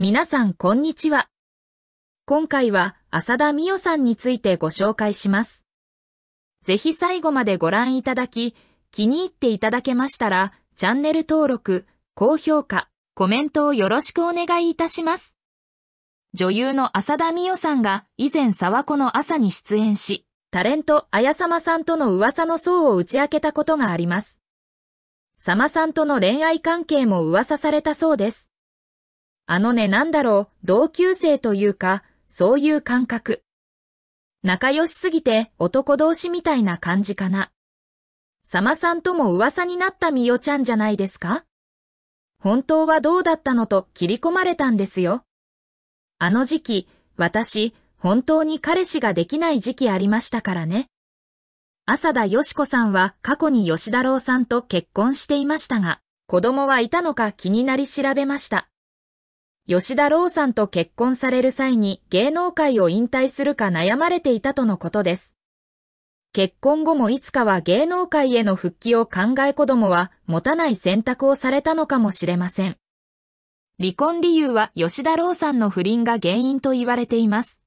皆さんこんにちは。今回は浅田美代さんについてご紹介します。ぜひ最後までご覧いただき、気に入っていただけましたら、チャンネル登録、高評価、コメントをよろしくお願いいたします。女優の浅田美代さんが以前沢子の朝に出演し、タレント綾様さんとの噂の層を打ち明けたことがあります。様さんとの恋愛関係も噂されたそうです。あのね、なんだろう、同級生というか、そういう感覚。仲良しすぎて男同士みたいな感じかな。サマさんとも噂になったみよちゃんじゃないですか本当はどうだったのと切り込まれたんですよ。あの時期、私、本当に彼氏ができない時期ありましたからね。浅田よし子さんは過去に吉田郎さんと結婚していましたが、子供はいたのか気になり調べました。吉田郎さんと結婚される際に芸能界を引退するか悩まれていたとのことです。結婚後もいつかは芸能界への復帰を考え子供は持たない選択をされたのかもしれません。離婚理由は吉田郎さんの不倫が原因と言われています。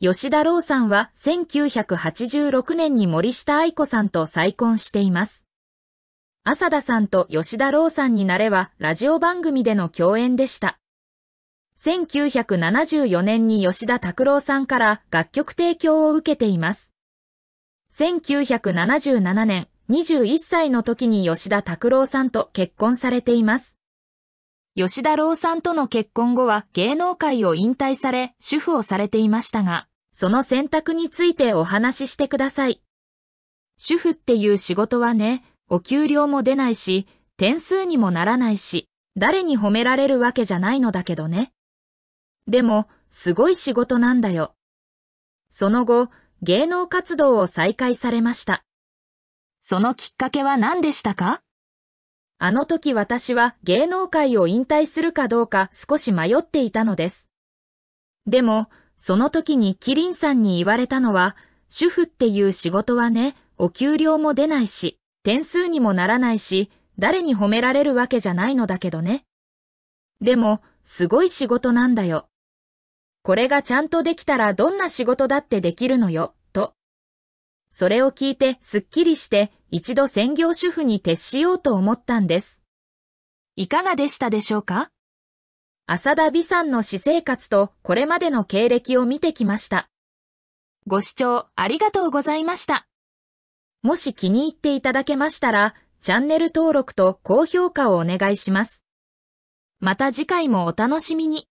吉田郎さんは1986年に森下愛子さんと再婚しています。浅田さんと吉田郎さんになれはラジオ番組での共演でした。1974年に吉田拓郎さんから楽曲提供を受けています。1977年、21歳の時に吉田拓郎さんと結婚されています。吉田郎さんとの結婚後は芸能界を引退され、主婦をされていましたが、その選択についてお話ししてください。主婦っていう仕事はね、お給料も出ないし、点数にもならないし、誰に褒められるわけじゃないのだけどね。でも、すごい仕事なんだよ。その後、芸能活動を再開されました。そのきっかけは何でしたかあの時私は芸能界を引退するかどうか少し迷っていたのです。でも、その時にキリンさんに言われたのは、主婦っていう仕事はね、お給料も出ないし、点数にもならないし、誰に褒められるわけじゃないのだけどね。でも、すごい仕事なんだよ。これがちゃんとできたらどんな仕事だってできるのよ、と。それを聞いてすっきりして一度専業主婦に徹しようと思ったんです。いかがでしたでしょうか浅田美さんの私生活とこれまでの経歴を見てきました。ご視聴ありがとうございました。もし気に入っていただけましたら、チャンネル登録と高評価をお願いします。また次回もお楽しみに。